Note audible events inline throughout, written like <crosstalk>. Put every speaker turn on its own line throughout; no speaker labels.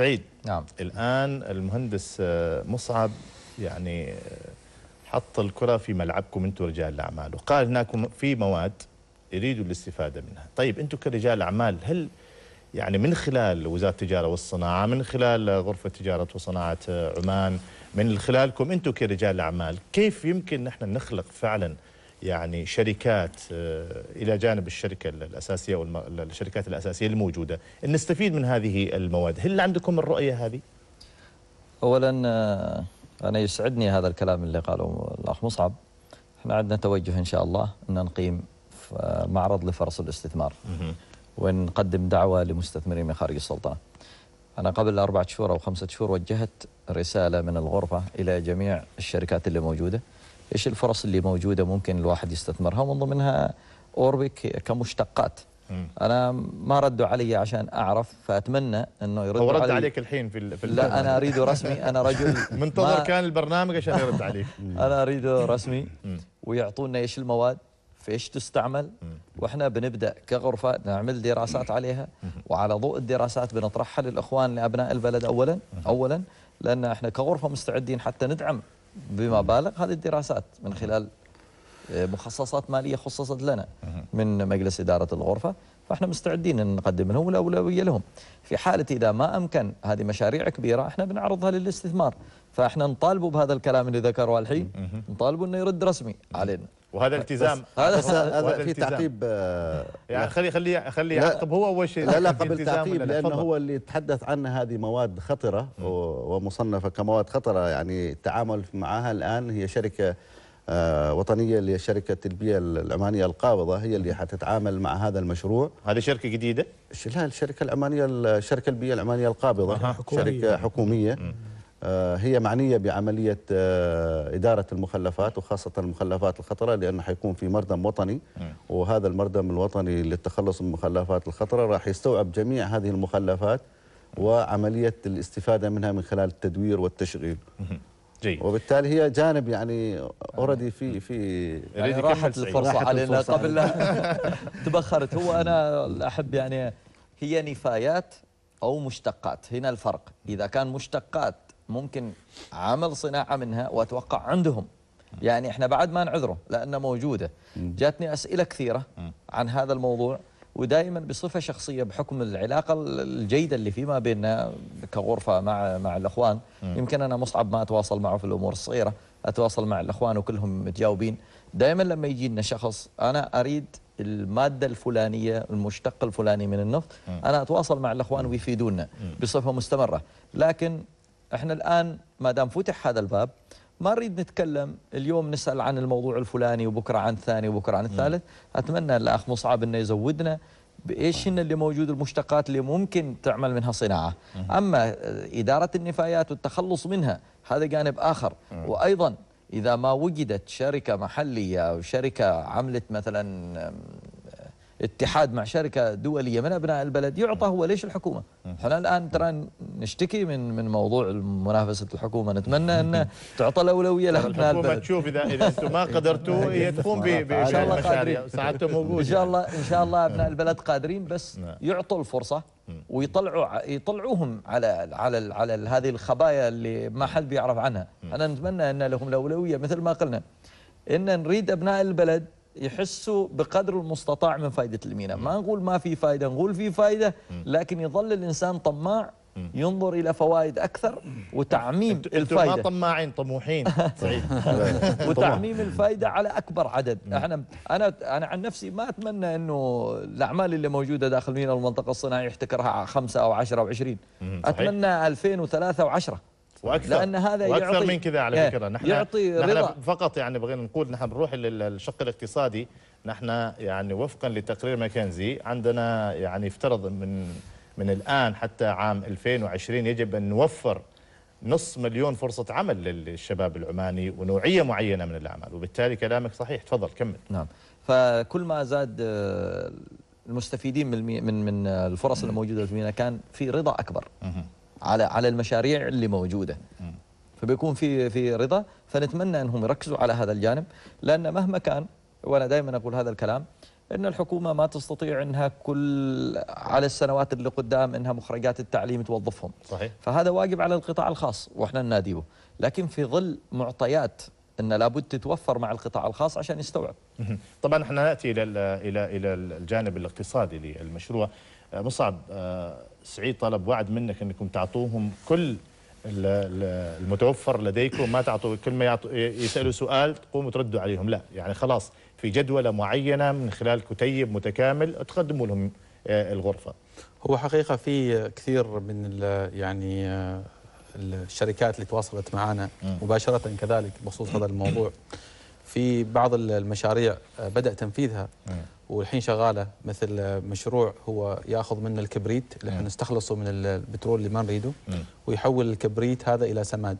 سعيد نعم الآن المهندس آه، مصعب يعني آه، حط الكرة في ملعبكم أنتم رجال الأعمال وقال هناك في مواد يريدوا الاستفادة منها طيب أنتم كرجال أعمال هل يعني من خلال وزارة التجارة والصناعة من خلال غرفة تجارة وصناعة عمان من خلالكم أنتم كرجال أعمال كيف يمكن نحن نخلق فعلا يعني شركات آه، إلى جانب الشركة الأساسية والشركات الأساسية الموجودة نستفيد من هذه المواد هل عندكم الرؤية هذه؟
أولا آه، أنا يسعدني هذا الكلام اللي قاله الأخ مصعب احنا عندنا توجه إن شاء الله أن نقيم معرض لفرص الاستثمار ونقدم دعوة لمستثمرين من خارج السلطنة أنا قبل أربعة شهور أو خمسة شهور وجهت رسالة من الغرفة إلى جميع الشركات اللي موجودة ايش الفرص اللي موجوده ممكن الواحد يستثمرها ومن ضمنها اوربك كمشتقات انا ما ردوا علي عشان اعرف فاتمنى انه يردوا هو رد علي. عليك الحين في, في لا انا اريده رسمي انا رجل <laughs> منتظر كان البرنامج عشان يرد عليك <laughs> انا اريده رسمي ويعطونا ايش المواد في ايش تستعمل واحنا بنبدا كغرفه نعمل دراسات عليها وعلى ضوء الدراسات بنطرحها للاخوان لابناء البلد اولا اولا لان احنا كغرفه مستعدين حتى ندعم بمبالغ هذه الدراسات من خلال آه، مخصصات مالية خصصت لنا من مجلس إدارة الغرفة فاحنا مستعدين ان نقدم لهم الاولويه لهم. في حاله اذا ما امكن هذه مشاريع كبيره احنا بنعرضها للاستثمار، فاحنا نطالبه بهذا الكلام اللي ذكره الحين، نطالبه انه يرد رسمي علينا. وهذا التزام هذا هذا في تعقيب آه، يعني خلي خلي خلي يعقب هو اول شيء لا لا قبل تعقيب لانه هو
اللي تحدث عن هذه مواد خطره ومصنفه كمواد خطره يعني التعامل معها الان هي شركه آه، وطنية اللي هي شركه البيئة العمانية القابضة هي اللي حتتعامل مع هذا المشروع هذه شركة جديدة؟ لا الشركة العمانية الشركة البيئة العمانية القابضة حكومية. شركة حكومية مم. آه، هي معنية بعملية آه، إدارة المخلفات وخاصة المخلفات الخطرة لأنه حيكون في مردم وطني وهذا المردم الوطني للتخلص من المخلفات الخطرة راح يستوعب جميع هذه المخلفات وعملية الاستفادة منها من خلال التدوير والتشغيل جيد وبالتالي هي جانب يعني اوريدي في في يعني راحت الفرصه علينا قبل
<laughs> تبخرت هو انا احب يعني هي نفايات او مشتقات هنا الفرق اذا كان مشتقات ممكن عمل صناعة منها وأتوقع عندهم يعني احنا بعد ما نعذره لأنه موجودة جاتني أسئلة كثيرة عن هذا الموضوع ودائما بصفة شخصية بحكم العلاقة الجيدة اللي فيما بيننا كغرفة مع مع الأخوان يمكن أنا مصعب ما أتواصل معه في الأمور الصغيرة أتواصل مع الأخوان وكلهم متجاوبين دائما لما يجي لنا شخص أنا أريد المادة الفلانية المشتق الفلاني من النفط أنا أتواصل مع الأخوان ويفيدونا بصفة مستمرة لكن احنا الآن ما دام فتح هذا الباب ما نريد نتكلم اليوم نسأل عن الموضوع الفلاني وبكرة عن الثاني وبكرة عن الثالث أتمنى الأخ مصعب أنه يزودنا بإيش هن اللي موجود المشتقات اللي ممكن تعمل منها صناعة أما إدارة النفايات والتخلص منها هذا جانب آخر وأيضا إذا ما وجدت شركة محلية أو شركة عملت مثلا اتحاد مع شركة دولية من أبناء البلد يعطى هو ليش الحكومة احنا الآن ترى نشتكي من من موضوع منافسة الحكومة نتمنى أن تعطى الأولوية لأبناء البلد الحكومة تشوف إذا إذا أنتم ما قدرتوا <laughs> هي تقوم قادرين ساعتها موجودة إن شاء الله إن شاء الله أبناء نعم. البلد قادرين بس نعم. يعطوا الفرصة ويطلعوا يطلعوهم على على على هذه الخبايا اللي ما حد بيعرف عنها انا نتمنى ان لهم الاولويه مثل ما قلنا ان نريد ابناء البلد يحسوا بقدر المستطاع من فائدة الميناء ما نقول ما في فائدة نقول في فائدة لكن يظل الإنسان طماع ينظر الى فوائد اكثر وتعميم الفائده انتم ما طماعين طموحين <laughs> <laughs> وتعميم الفائده على اكبر عدد احنا انا انا عن نفسي ما اتمنى انه الاعمال اللي موجوده داخل ميناء المنطقه الصناعيه يحتكرها خمسه او 10 او 20 اتمنى 2003 و10 واكثر لان هذا واكثر يعطي من كذا على إيه، فكره نحن يعطي نحن رضا.
فقط يعني بغينا نقول نحن بنروح للشق الاقتصادي نحن يعني وفقا لتقرير ماكنزي عندنا يعني افترض من من الان حتى عام 2020 يجب ان نوفر نصف مليون فرصة عمل للشباب العماني ونوعية معينة
من العمل وبالتالي كلامك صحيح تفضل كمل نعم فكل ما زاد آه، المستفيدين من من الفرص الموجودة في الميناء كان في رضا أكبر على على المشاريع اللي موجوده فبيكون في في رضا فنتمنى انهم يركزوا على هذا الجانب لان مهما كان وانا دائما اقول هذا الكلام ان الحكومه ما تستطيع انها كل على السنوات اللي قدام انها مخرجات التعليم توظفهم صحيح فهذا واجب على القطاع الخاص واحنا نناديه لكن في ظل معطيات ان لابد تتوفر مع القطاع الخاص عشان يستوعب <laughs> طبعا احنا ناتي الى الى الى الجانب
الاقتصادي للمشروع مصعب آه، سعيد طلب وعد منك انكم تعطوهم كل المتوفر لديكم ما تعطوا كل ما يسالوا سؤال تقوموا تردوا عليهم لا يعني خلاص في جدوله معينه من خلال كتيب متكامل تقدموا لهم آه، الغرفه
هو حقيقه في كثير من يعني آه، الشركات اللي تواصلت معنا مباشره كذلك بخصوص هذا الموضوع في بعض المشاريع آه، بدا تنفيذها والحين شغاله مثل مشروع هو ياخذ منا الكبريت اللي احنا نستخلصه من البترول اللي ما نريده ويحول الكبريت هذا الى سماد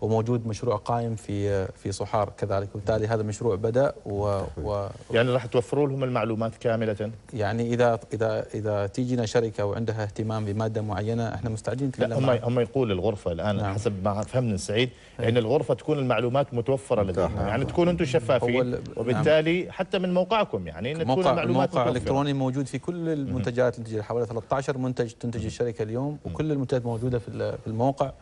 وموجود مشروع قائم في في صحار كذلك وبالتالي هذا المشروع بدا و, و يعني راح توفروا لهم المعلومات كامله يعني اذا اذا اذا تيجينا شركه وعندها اهتمام بماده معينه احنا مستعدين نتكلم هم هم يقول الغرفه الان نعم. حسب ما فهمنا سعيد إيه. ان يعني الغرفه تكون المعلومات متوفره
لديهم يعني تكون انتم شفافين نعم. وبالتالي حتى من موقعكم يعني الموقع الموقع الالكتروني
موجود في كل المنتجات اللي حوالي 13 منتج تنتج الشركه اليوم وكل المنتجات موجوده في الموقع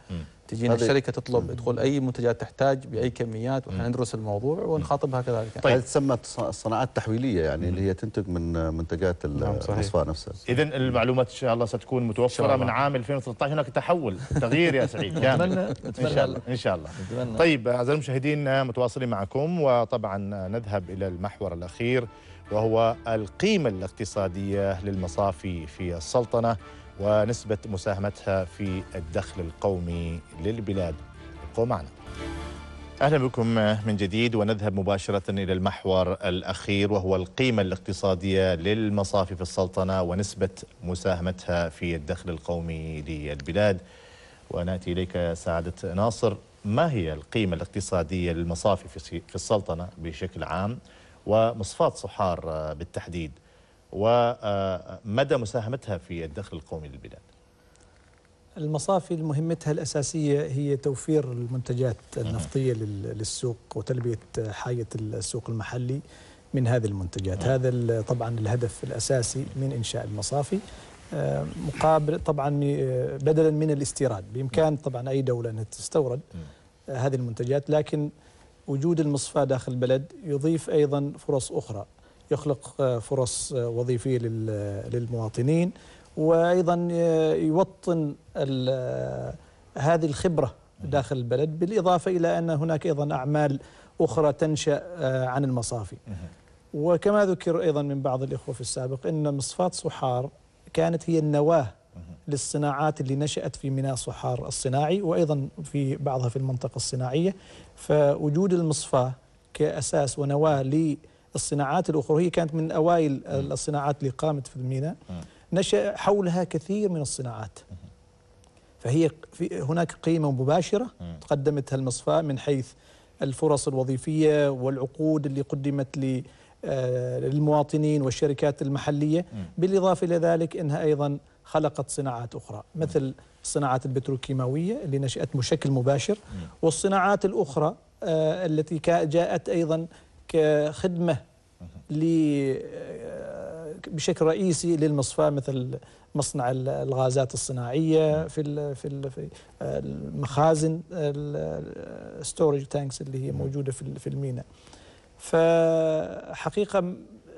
تجينا الشركه تطلب تقول اي منتجات تحتاج باي كميات واحنا ندرس الموضوع ونخاطبها كذلك طيب هذه
تسمى صناعات تحويليه يعني اللي هي تنتج من منتجات نعم، الاصفاء نفسها
اذا المعلومات ان شاء الله ستكون متوفره من عام 2013 هناك تحول تغيير يا سعيد كامل <laughs> ان شاء الله ان شاء
الله
طيب اعزائي المشاهدين متواصلين معكم وطبعا نذهب الى المحور الاخير وهو القيمه الاقتصاديه للمصافي في السلطنه ونسبة مساهمتها في الدخل القومي للبلاد ابقوا معنا أهلا بكم من جديد ونذهب مباشرة إلى المحور الأخير وهو القيمة الاقتصادية للمصافي في السلطنة ونسبة مساهمتها في الدخل القومي للبلاد ونأتي إليك سعادة ناصر ما هي القيمة الاقتصادية للمصافي في السلطنة بشكل عام ومصفات صحار بالتحديد ومدى مساهمتها في الدخل القومي للبلاد
المصافي مهمتها الأساسية هي توفير المنتجات النفطية للسوق وتلبية حاجة السوق المحلي من هذه المنتجات هذا طبعا الهدف الأساسي من إنشاء المصافي آه، مقابل طبعا آه، بدلا من الاستيراد بإمكان طبعا أي دولة أنها تستورد آه، هذه المنتجات لكن وجود المصفى داخل البلد يضيف أيضا فرص أخرى يخلق آه، فرص آه، وظيفية آه، للمواطنين وأيضا يوطن هذه الخبرة داخل البلد بالإضافة إلى أن هناك أيضا أعمال أخرى تنشأ عن المصافي وكما ذكر أيضا من بعض الإخوة في السابق أن مصفاة صحار كانت هي النواه للصناعات اللي نشأت في ميناء صحار الصناعي وأيضا في بعضها في المنطقة الصناعية فوجود المصفاة كأساس ونواة الصناعات الأخرى هي كانت من أوائل الصناعات اللي قامت في الميناء نشأ حولها كثير من الصناعات فهي في هناك قيمة مباشرة تقدمتها المصفاة من حيث الفرص الوظيفية والعقود اللي قدمت آه، للمواطنين والشركات المحلية بالإضافة إلى ذلك أنها أيضا خلقت صناعات أخرى مثل الصناعات البتروكيماوية اللي نشأت بشكل مباشر والصناعات الأخرى آه، التي جاءت أيضا كخدمة آه، آه، بشكل رئيسي للمصفى مثل مصنع الغازات الصناعية في في آه، المخازن الستورج تانكس اللي هي موجودة في الميناء فحقيقة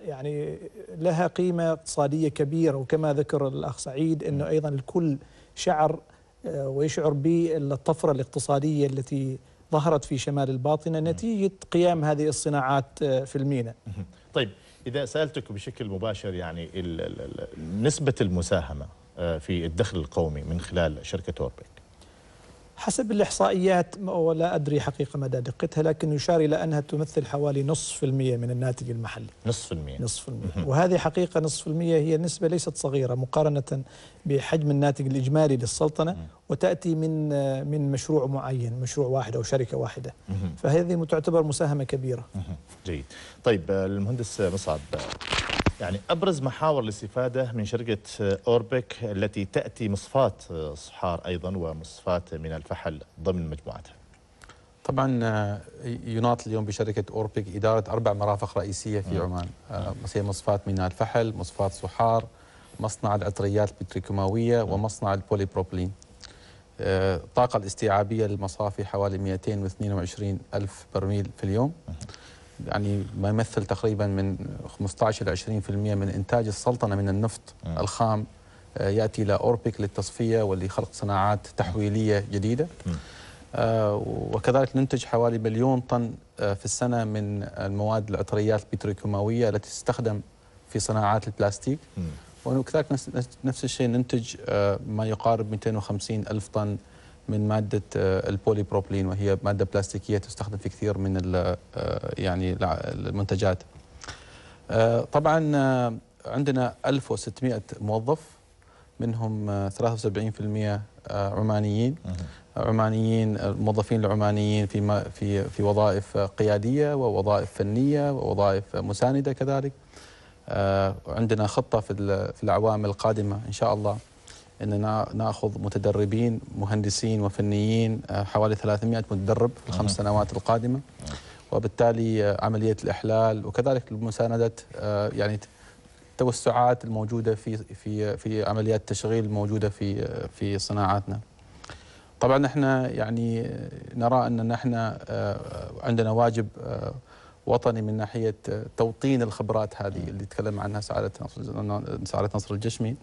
يعني لها قيمة اقتصادية كبيرة وكما ذكر الأخ سعيد أنه أيضا الكل شعر ويشعر بالطفرة الاقتصادية التي ظهرت في شمال الباطنة نتيجة قيام هذه الصناعات آه، في الميناء
طيب إذا سألتك بشكل مباشر يعني نسبة المساهمة آه، في الدخل القومي من خلال شركة أوربك
حسب الإحصائيات ولا أدري حقيقة مدى دقتها لكن يشار إلى أنها تمثل حوالي نصف المية من الناتج المحلي
نصف المية نصف
المية وهذه حقيقة نصف المية هي نسبة ليست صغيرة مقارنة بحجم الناتج الإجمالي للسلطنة وتأتي من من مشروع معين مشروع واحد أو شركة واحدة فهذه تعتبر مساهمة كبيرة
جيد طيب آه، المهندس مصعب يعني أبرز محاور الاستفادة من شركة أوربك التي تأتي مصفاة صحار أيضا ومصفاة من الفحل ضمن مجموعتها
طبعا آه، يناط اليوم بشركة أوربك إدارة أربع مرافق رئيسية في عمان هي آه، مصفاة ميناء الفحل مصفاة صحار مصنع العطريات البتروكيماوية ومصنع البوليبروبلين الطاقة آه، الاستيعابية للمصافي حوالي 222 ألف برميل في اليوم يعني ما يمثل تقريبا من 15 إلى 20% من إنتاج السلطنة من النفط م. الخام آه، يأتي إلى اوربيك للتصفية ولخلق صناعات تحويلية جديدة آه، وكذلك ننتج حوالي مليون طن آه، في السنة من المواد العطريات البتروكيماوية التي تستخدم في صناعات البلاستيك م. وكذلك نفس الشيء ننتج ما يقارب 250 ألف طن من ماده آه، البولي بروبلين وهي ماده بلاستيكيه تستخدم في كثير من آه، يعني المنتجات. آه، طبعا عندنا 1600 موظف منهم 73% عمانيين عمانيين الموظفين العمانيين في في في وظائف قياديه ووظائف فنيه ووظائف مسانده كذلك عندنا خطه في في الاعوام القادمه ان شاء الله ان ناخذ متدربين مهندسين وفنيين آه، حوالي 300 متدرب في الخمس سنوات القادمه وبالتالي آه، عمليه الاحلال وكذلك مسانده آه، يعني التوسعات الموجوده في في في عمليات التشغيل الموجوده في في صناعاتنا. طبعا احنا يعني نرى ان احنا عندنا واجب وطني من ناحيه توطين الخبرات هذه اللي تكلم عنها سعاده سعاده نصر الجشمي.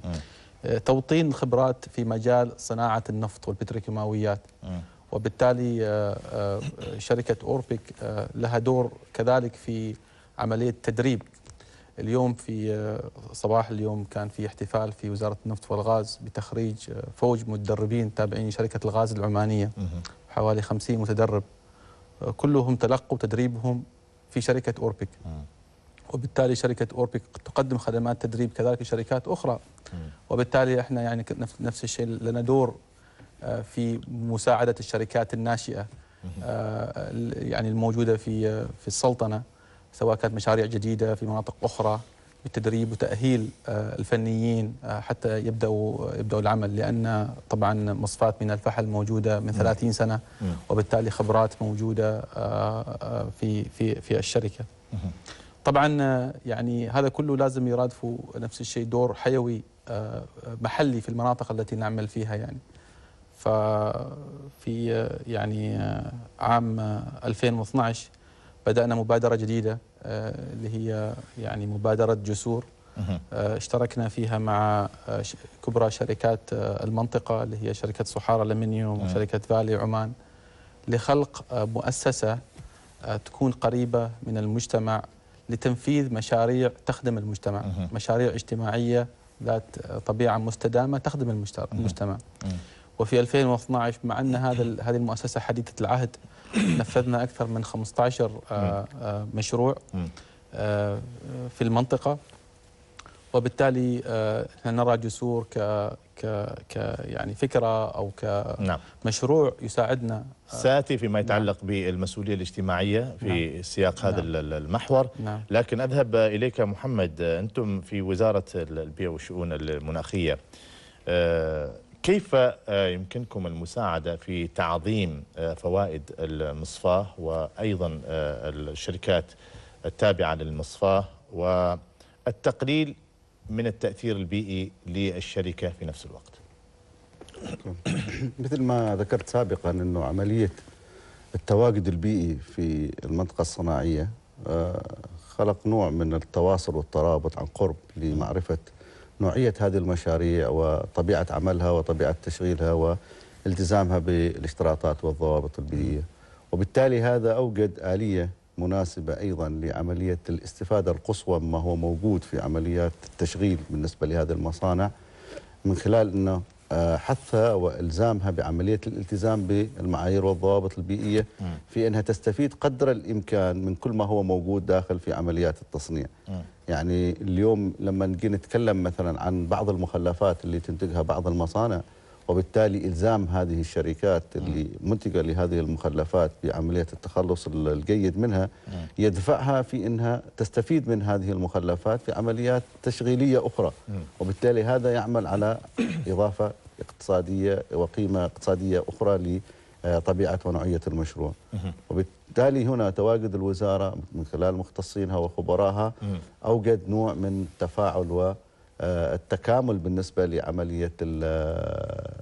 توطين خبرات في مجال صناعة النفط والبتروكيماويات وبالتالي آه، آه، شركة أوربك آه، لها دور كذلك في عملية تدريب اليوم في صباح اليوم كان في احتفال في وزارة النفط والغاز بتخريج فوج متدربين تابعين شركة الغاز العمانية حوالي 50 متدرب كلهم تلقوا تدريبهم في شركة أوربك وبالتالي شركه اوربي تقدم خدمات تدريب كذلك لشركات اخرى وبالتالي احنا يعني نفس الشيء لنا دور آه، في مساعده الشركات الناشئه آه، يعني الموجوده في آه، في السلطنه سواء كانت مشاريع جديده في مناطق اخرى بالتدريب وتاهيل الفنيين حتى يبداوا يبداوا العمل لان طبعا مصفات من الفحل موجوده من 30 سنه وبالتالي خبرات موجوده في في في الشركه طبعا آه، يعني هذا كله لازم يرادفه نفس الشيء دور حيوي آه، آه، محلي في المناطق التي نعمل فيها يعني ففي يعني عام 2012 بدأنا مبادرة جديدة اللي هي يعني مبادرة جسور اشتركنا فيها مع كبرى شركات المنطقة اللي هي شركة صحارى الألمنيوم وشركة فالي عمان لخلق مؤسسة تكون قريبة من المجتمع لتنفيذ مشاريع تخدم المجتمع مشاريع اجتماعية ذات طبيعة مستدامة تخدم المجتمع وفي 2012 مع أن هذا هذه المؤسسة حديثة العهد <coughs> نفذنا أكثر من 15 آه، آه، مشروع آه، في المنطقة وبالتالي نرى جسور ك ك ك يعني فكره او كمشروع نعم. يساعدنا
ساتي فيما نعم. يتعلق نعم. بالمسؤوليه الاجتماعيه في نعم. سياق هذا نعم. المحور نعم. لكن اذهب اليك محمد انتم في وزاره البيئه والشؤون المناخيه آه، كيف آه، يمكنكم المساعده في تعظيم آه، فوائد المصفاه وايضا الشركات التابعه للمصفاه والتقليل من التأثير البيئي للشركة في نفس الوقت
مثل ما ذكرت سابقا أنه عملية التواجد البيئي في المنطقة الصناعية آه، خلق نوع من التواصل والترابط عن قرب لمعرفة نوعية هذه المشاريع وطبيعة عملها وطبيعة تشغيلها والتزامها بالاشتراطات والضوابط البيئية وبالتالي هذا أوجد آلية مناسبة أيضا لعملية الاستفادة القصوى مما هو موجود في عمليات التشغيل بالنسبة لهذه المصانع من خلال أنه آه، حثها والزامها بعمليه الالتزام بالمعايير والضوابط البيئيه في انها تستفيد قدر الامكان من كل ما هو موجود داخل في عمليات التصنيع. يعني اليوم لما نجي نتكلم مثلا عن بعض المخلفات اللي تنتجها بعض المصانع وبالتالي إلزام هذه الشركات اللي منتجة لهذه المخلفات بعملية التخلص الجيد منها يدفعها في أنها تستفيد من هذه المخلفات في عمليات تشغيلية أخرى وبالتالي هذا يعمل على إضافة اقتصادية وقيمة اقتصادية أخرى لطبيعة ونوعية المشروع وبالتالي هنا تواجد الوزارة من خلال مختصينها وخبراها أوجد نوع من التفاعل و آه، التكامل بالنسبة لعملية آه،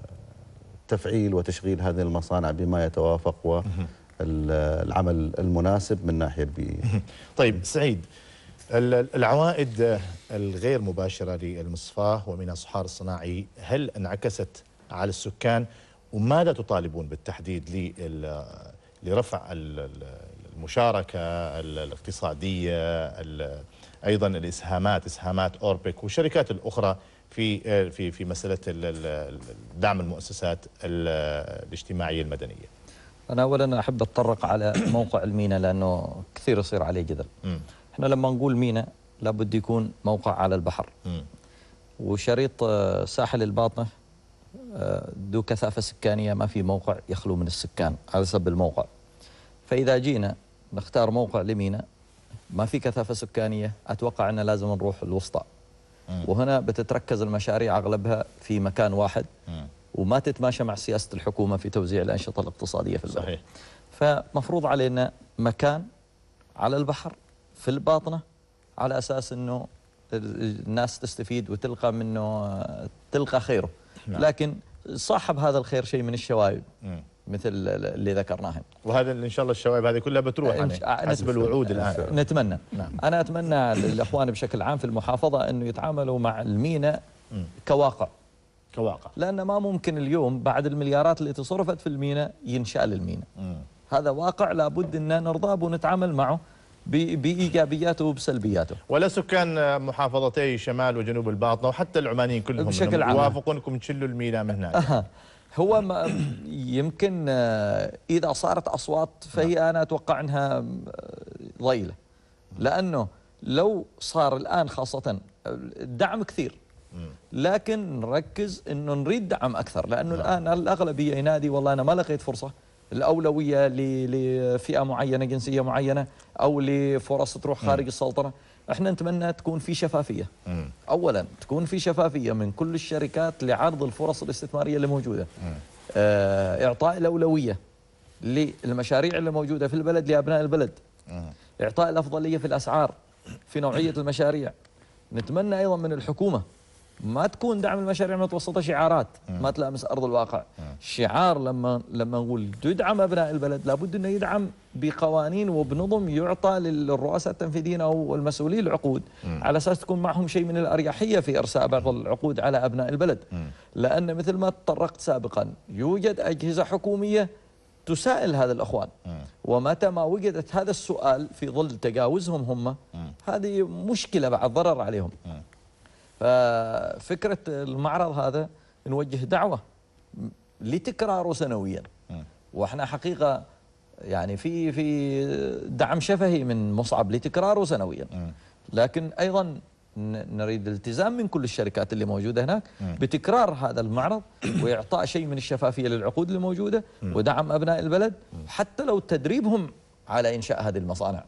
تفعيل وتشغيل هذه المصانع بما يتوافق والعمل آه، المناسب من الناحية البيئية طيب سعيد العوائد الغير مباشرة
للمصفاة ومن الصحار الصناعي هل انعكست على السكان وماذا تطالبون بالتحديد لرفع المشاركة الاقتصادية ايضا الاسهامات اسهامات اوربك والشركات الاخرى في في في مساله دعم المؤسسات
الاجتماعيه المدنيه. انا اولا احب اتطرق على موقع المينا لانه كثير يصير عليه جدل. احنا لما نقول مينا لابد يكون موقع على البحر. وشريط آه، ساحل الباطنه آه، ذو كثافه سكانيه ما في موقع يخلو من السكان على سبب الموقع. فاذا جينا نختار موقع لمينا ما في كثافه سكانيه اتوقع ان لازم نروح الوسطى وهنا بتتركز المشاريع اغلبها في مكان واحد وما تتماشى مع سياسه الحكومه في توزيع الانشطه الاقتصاديه في البلد صحيح فمفروض علينا مكان على البحر في الباطنه على اساس انه الناس تستفيد وتلقى منه تلقى خيره نعم. لكن صاحب هذا الخير شيء من الشوائب مثل اللي ذكرناهم
وهذا ان شاء الله الشوائب هذه كلها بتروح يعني حسب الوعود الان
نتمنى نعم. انا اتمنى للاخوان بشكل عام في المحافظه انه يتعاملوا مع المينا كواقع كواقع لان ما ممكن اليوم بعد المليارات اللي تصرفت في المينا ينشال المينا هذا واقع لابد ان نرضاه ونتعامل معه بايجابياته وبسلبياته. ولا سكان محافظتي شمال وجنوب الباطنه وحتى العمانيين كلهم بشكل عام يوافقونكم تشلوا المينا من هنا. هو ما <clears throat> يمكن آه، اذا صارت اصوات فهي نعم. انا اتوقع انها آه، ضئيله لانه لو صار الان خاصه الدعم آه، كثير لكن نركز انه نريد دعم اكثر لانه نعم. الان الاغلبيه ينادي والله انا ما لقيت فرصه الاولويه لفئه معينه جنسيه معينه او لفرص تروح خارج السلطنه احنا نتمنى تكون في شفافيه مم. اولا تكون في شفافيه من كل الشركات لعرض الفرص الاستثماريه اللي موجوده اه اعطاء الاولويه للمشاريع اللي موجوده في البلد لابناء البلد مم. اعطاء الافضليه في الاسعار في نوعيه <coughs> المشاريع نتمنى ايضا من الحكومه ما تكون دعم المشاريع المتوسطه شعارات ما تلامس ارض الواقع شعار لما لما نقول تدعم ابناء البلد لابد انه يدعم بقوانين وبنظم يعطى للرؤساء التنفيذيين او المسؤولين العقود على اساس تكون معهم شيء من الاريحيه في ارساء بعض العقود على ابناء البلد لان مثل ما تطرقت سابقا يوجد اجهزه حكوميه تسائل هذا الاخوان ومتى ما وجدت هذا السؤال في ظل تجاوزهم هم هذه مشكله بعد ضرر عليهم ففكرة المعرض هذا نوجه دعوة لتكراره سنويا واحنا حقيقة يعني في في دعم شفهي من مصعب لتكراره سنويا لكن أيضا نريد التزام من كل الشركات اللي موجودة هناك بتكرار هذا المعرض وإعطاء شيء من الشفافية للعقود الموجودة ودعم أبناء البلد حتى لو تدريبهم على إنشاء هذه المصانع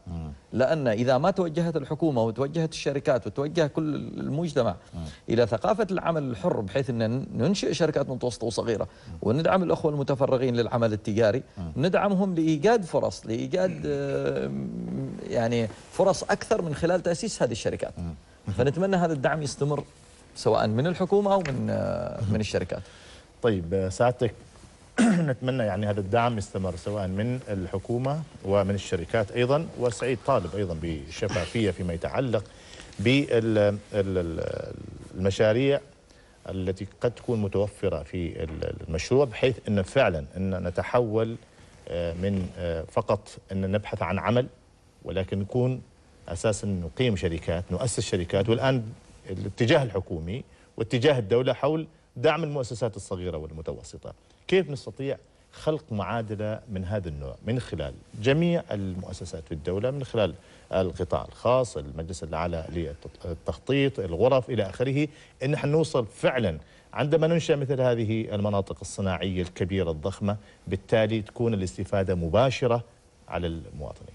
لأن إذا ما توجهت الحكومة وتوجهت الشركات وتوجه كل المجتمع إلى ثقافة العمل الحر بحيث أن ننشئ شركات متوسطة وصغيرة وندعم الأخوة المتفرغين للعمل التجاري ندعمهم لإيجاد فرص لإيجاد يعني فرص أكثر من خلال تأسيس هذه الشركات فنتمنى هذا الدعم يستمر سواء من الحكومة أو من آه، من الشركات طيب آه، سعادتك <clears throat>
نتمنى يعني هذا الدعم يستمر سواء من الحكومة ومن الشركات أيضا وسعيد طالب أيضا بشفافية فيما يتعلق بالمشاريع التي قد تكون متوفرة في المشروع بحيث أن فعلا أن نتحول آه، من آه، فقط أن نبحث عن عمل ولكن نكون أساسا نقيم شركات نؤسس شركات والآن الاتجاه الحكومي واتجاه الدولة حول دعم المؤسسات الصغيرة والمتوسطة كيف نستطيع خلق معادلة من هذا النوع من خلال جميع المؤسسات في الدولة من خلال القطاع الخاص المجلس الأعلى للتخطيط الغرف إلى آخره إن نحن نوصل فعلا عندما ننشأ مثل هذه المناطق الصناعية الكبيرة الضخمة بالتالي تكون الاستفادة مباشرة على المواطنين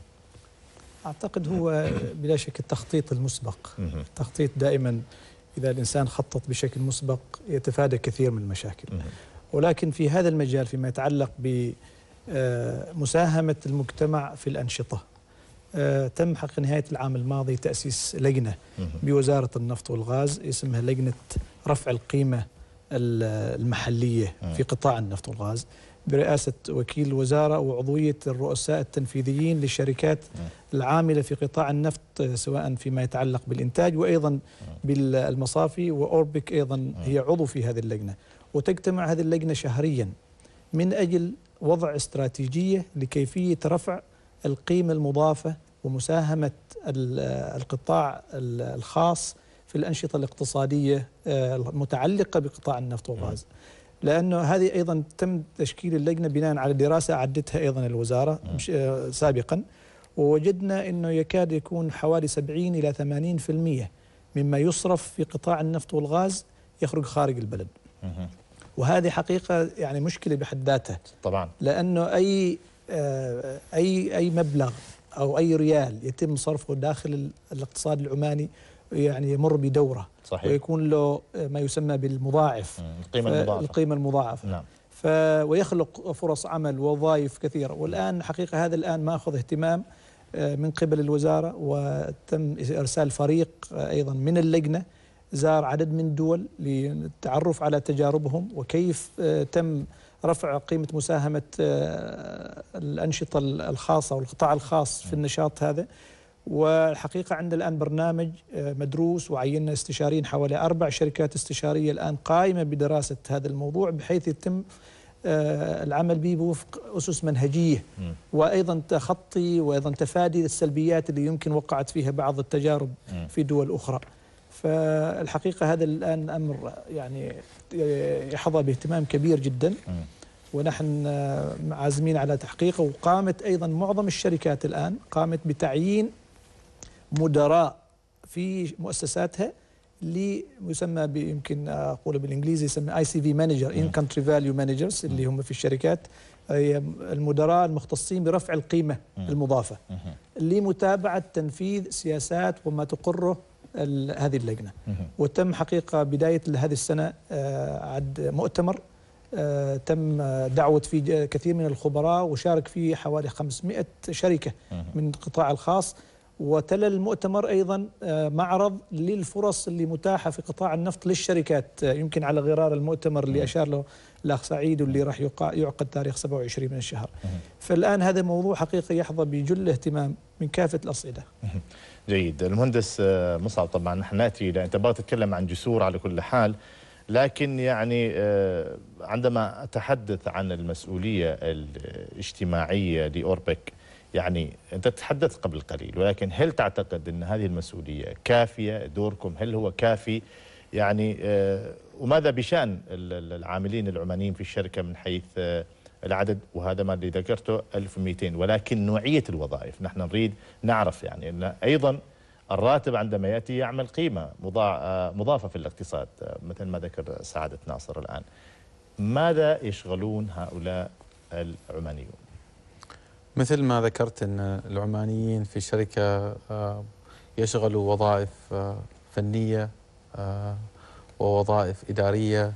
أعتقد هو بلا شك التخطيط المسبق التخطيط دائما إذا الإنسان خطط بشكل مسبق يتفادى كثير من المشاكل ولكن في هذا المجال فيما يتعلق بمساهمة المجتمع في الأنشطة آه، تم حق نهاية العام الماضي تأسيس لجنة بوزارة النفط والغاز اسمها لجنة رفع القيمة المحلية في قطاع النفط والغاز برئاسة وكيل الوزارة وعضوية الرؤساء التنفيذيين للشركات العاملة في قطاع النفط آه، سواء فيما يتعلق بالإنتاج وأيضا بالمصافي وأوربك أيضا هي عضو في هذه اللجنة وتجتمع هذه اللجنة شهريا من أجل وضع استراتيجية لكيفية رفع القيمة المضافة ومساهمة القطاع الخاص في الأنشطة الاقتصادية آه، المتعلقة بقطاع النفط والغاز لأنه هذه أيضا تم تشكيل اللجنة بناء على دراسة عدتها أيضا الوزارة نعم. آه، سابقا ووجدنا أنه يكاد يكون حوالي 70 إلى 80% مما يصرف في قطاع النفط والغاز يخرج خارج البلد وهذه حقيقة يعني مشكلة بحد ذاتها طبعا لأنه أي آه، أي أي مبلغ أو أي ريال يتم صرفه داخل الاقتصاد العماني يعني يمر بدورة صحيح. ويكون له ما يسمى بالمضاعف القيمة المضاعفة القيمة المضاعفة نعم ف ويخلق فرص عمل ووظائف كثيرة والآن حقيقة هذا الآن ما أخذ اهتمام آه، من قبل الوزارة وتم إرسال فريق آه، أيضا من اللجنة زار عدد من الدول للتعرف على تجاربهم وكيف آه، تم رفع قيمة مساهمة آه، الأنشطة الخاصة والقطاع الخاص في نعم. النشاط هذا والحقيقة عندنا الآن برنامج آه، مدروس وعينا استشاريين حوالي أربع شركات استشارية الآن قائمة بدراسة هذا الموضوع بحيث يتم العمل به وفق أسس منهجية نعم. وأيضا تخطي وأيضا تفادي السلبيات اللي يمكن وقعت فيها بعض التجارب نعم. في دول أخرى فالحقيقة هذا الآن أمر يعني يحظى باهتمام كبير جدا ونحن عازمين على تحقيقه وقامت أيضا معظم الشركات الآن قامت بتعيين مدراء في مؤسساتها اللي يسمى يمكن اقوله بالانجليزي يسمى اي سي في مانجر ان كونتري فاليو مانجرز اللي هم في الشركات المدراء المختصين برفع القيمه المضافه لمتابعه تنفيذ سياسات وما تقره هذه اللجنة وتم حقيقة بداية هذه السنة آه، عد مؤتمر آه، تم دعوة فيه كثير من الخبراء وشارك فيه حوالي 500 شركة من القطاع الخاص وتلى المؤتمر أيضا آه، معرض للفرص اللي متاحة في قطاع النفط للشركات يمكن على غرار المؤتمر اللي أشار له الأخ سعيد واللي راح يعقد تاريخ 27 من الشهر فالآن هذا الموضوع حقيقي يحظى بجل اهتمام من كافة الأصعدة
جيد المهندس آه، مصعب طبعا نحن ناتي الى انت تتكلم عن جسور على كل حال لكن يعني آه، عندما اتحدث عن المسؤوليه الاجتماعيه لاوربك يعني انت تحدثت قبل قليل ولكن هل تعتقد ان هذه المسؤوليه كافيه دوركم هل هو كافي يعني آه، وماذا بشان العاملين العمانيين في الشركه من حيث العدد وهذا ما اللي ذكرته 1200 ولكن نوعية الوظائف نحن نريد نعرف يعني أن أيضا الراتب عندما يأتي يعمل قيمة آه، مضافة في الاقتصاد آه، مثل ما ذكر سعادة ناصر الآن ماذا يشغلون هؤلاء
العمانيون؟ مثل ما ذكرت أن العمانيين في الشركة آه، يشغلوا وظائف فنية ووظائف إدارية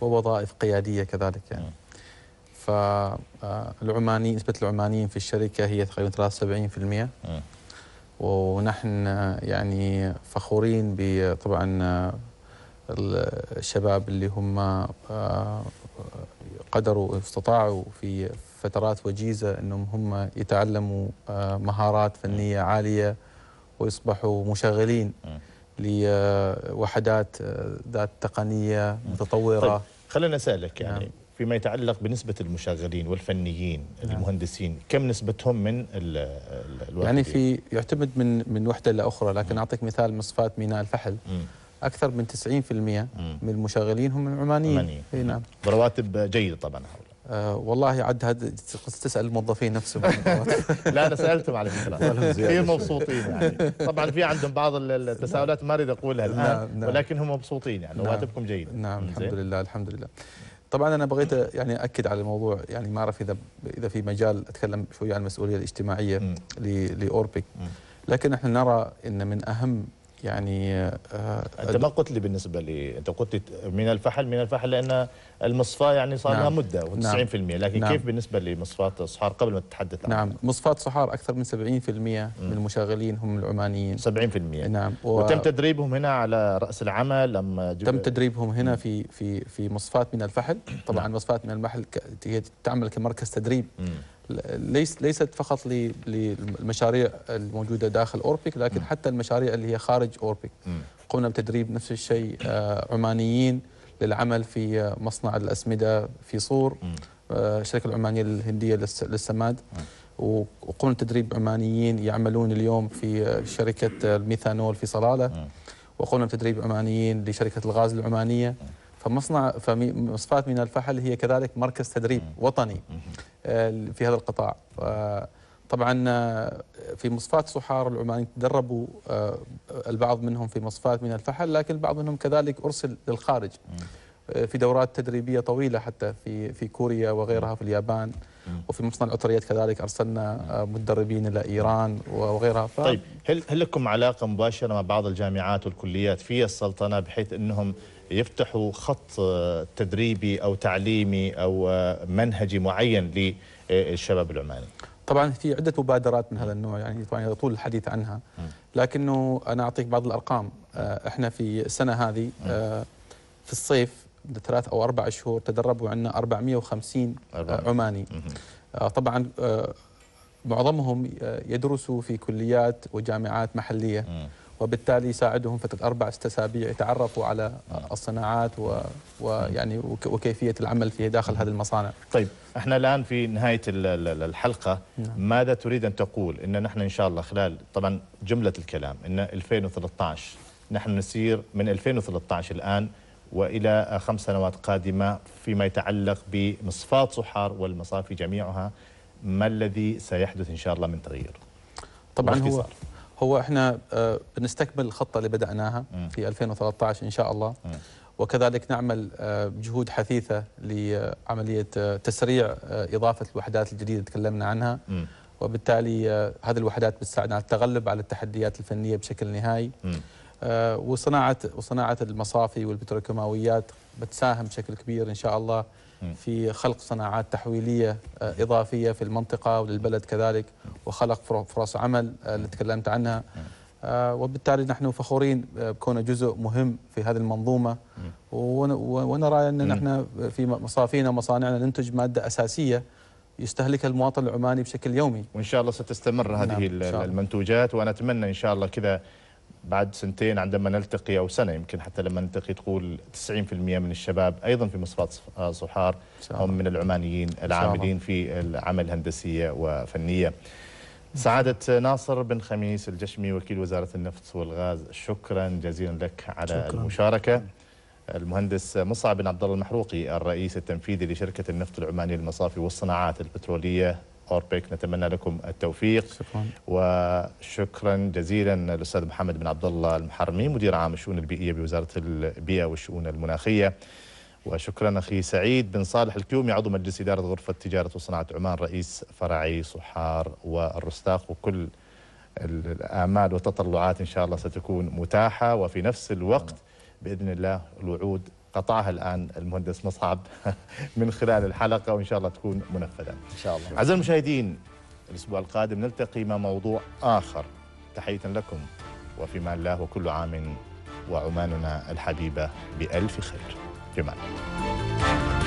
ووظائف قيادية كذلك يعني فالعمانيين نسبه العمانيين في الشركه هي تقريبا 73% م. ونحن يعني فخورين بطبعا الشباب اللي هم آه، قدروا استطاعوا في فترات وجيزه انهم هم يتعلموا آه، مهارات فنيه عاليه ويصبحوا مشغلين لوحدات آه، ذات تقنيه متطوره طيب
خلينا اسالك يعني نعم.
فيما يتعلق بنسبة المشغلين والفنيين نعم. المهندسين كم نسبتهم من الوحدة يعني في يعتمد من من وحدة لأخرى لكن م. أعطيك مثال مصفات ميناء الفحل م. أكثر من 90% م. من المشغلين هم عمانيين عمانيين نعم
برواتب جيدة طبعا
أه والله عاد هذا تسال الموظفين نفسهم <laughs> <laughs> لا انا سالتهم على فكره كثير مبسوطين يعني
طبعا في عندهم بعض التساؤلات ما اريد اقولها الان نعم. نعم. ولكن هم مبسوطين
يعني نعم. رواتبكم نعم. جيده نعم الحمد لله الحمد لله طبعا انا بغيت يعني اكد على الموضوع يعني ما اعرف اذا اذا في مجال اتكلم شويه عن المسؤوليه الاجتماعيه لاوربك لكن احنا نرى ان من اهم يعني آه، انت ما قلت لي بالنسبه
لي انت قلت من الفحل من الفحل لان المصفاه يعني صار نعم. لها مده و90% نعم. لكن نعم. كيف بالنسبه لمصفاه صحار قبل ما تتحدث عنها؟ نعم
مصفاه صحار اكثر من 70% من المشغلين هم العمانيين 70% نعم و... وتم تدريبهم هنا على راس العمل لما تم تدريبهم هنا في في في مصفاه من الفحل طبعا نعم. مصفاه من المحل هي تعمل كمركز تدريب مم. ليس ليست فقط للمشاريع الموجوده داخل اوربك لكن م. حتى المشاريع اللي هي خارج اوربك م. قمنا بتدريب نفس الشيء آه، عمانيين للعمل في آه، مصنع الاسمده في صور آه، الشركه العمانيه الهنديه للسماد وقمنا بتدريب عمانيين يعملون اليوم في شركه الميثانول في صلاله وقمنا بتدريب عمانيين لشركه الغاز العمانيه فمصنع فمصفات من الفحل هي كذلك مركز تدريب وطني آه، في هذا القطاع طبعا آه، في مصفات صحار العمانيين تدربوا آه، البعض منهم في مصفات من الفحل لكن البعض منهم كذلك ارسل للخارج في دورات تدريبيه طويله حتى في في كوريا وغيرها في اليابان وفي مصنع العطريات كذلك ارسلنا مدربين الى ايران وغيرها ف... طيب
هل هل لكم علاقه مباشره مع بعض الجامعات والكليات في السلطنه بحيث انهم يفتحوا خط آه، تدريبي أو تعليمي أو آه، منهجي معين للشباب العماني
طبعا في عدة مبادرات من هذا النوع يعني طبعا يطول الحديث عنها لكنه أنا أعطيك بعض الأرقام آه، إحنا في السنة هذه في الصيف ثلاث أو أربع شهور تدربوا عندنا 450 عماني طبعا معظمهم يدرسوا في كليات وجامعات محلية وبالتالي يساعدهم فتره اربع ست اسابيع يتعرفوا على الصناعات و... ويعني وكيفيه العمل في داخل هذه المصانع. طيب احنا
الان في نهايه الحلقه نعم. ماذا تريد ان تقول ان نحن ان شاء الله خلال طبعا جمله الكلام ان 2013 نحن نسير من 2013 الان والى خمس سنوات قادمه فيما يتعلق بمصفات صحار والمصافي جميعها ما الذي سيحدث ان شاء الله من تغيير؟
طبعا هو هو احنا آه، بنستكمل الخطه اللي بداناها في 2013 ان شاء الله وكذلك نعمل آه، جهود حثيثه لعمليه آه، تسريع اضافه الوحدات الجديده تكلمنا عنها وبالتالي هذه الوحدات بتساعدنا على التغلب على التحديات الفنيه بشكل نهائي وصناعه وصناعه المصافي والبتروكيماويات بتساهم بشكل كبير إن شاء الله في خلق صناعات تحويلية آه، إضافية في المنطقة وللبلد كذلك وخلق فرص عمل آه، اللي تكلمت عنها آه، وبالتالي نحن فخورين بكون جزء مهم في هذه المنظومة ونرى أن نحن في مصافينا ومصانعنا ننتج مادة أساسية يستهلكها المواطن العماني بشكل يومي وإن شاء الله ستستمر هذه نعم
المنتوجات وانا اتمنى إن شاء الله كذا بعد سنتين عندما نلتقي أو سنة يمكن حتى لما نلتقي تقول 90% من الشباب أيضا في مصفات آه، صحار هم من العمانيين العاملين في العمل الهندسية وفنية سعادة ناصر بن خميس الجشمي وكيل وزارة النفط والغاز شكرا جزيلا لك على شكرا. المشاركة المهندس مصعب بن عبد الله المحروقي الرئيس التنفيذي لشركة النفط العماني للمصافي والصناعات البترولية اوربيك نتمنى لكم التوفيق شكرا وشكرا جزيلا للأستاذ محمد بن عبد الله المحرمي مدير عام الشؤون البيئية بوزارة البيئة والشؤون المناخية وشكرا أخي سعيد بن صالح الكيومي عضو مجلس إدارة غرفة تجارة وصناعة عمان رئيس فرعي صحار والرستاق وكل الآمال والتطلعات إن شاء الله ستكون متاحة وفي نفس الوقت بإذن الله الوعود قطعها الآن المهندس مصعب <laughs> من خلال الحلقة وإن شاء الله تكون منفذة إن شاء الله أعزائي المشاهدين الأسبوع القادم نلتقي مع موضوع آخر تحية لكم وفي امان الله وكل عام وعماننا الحبيبة بألف خير جمال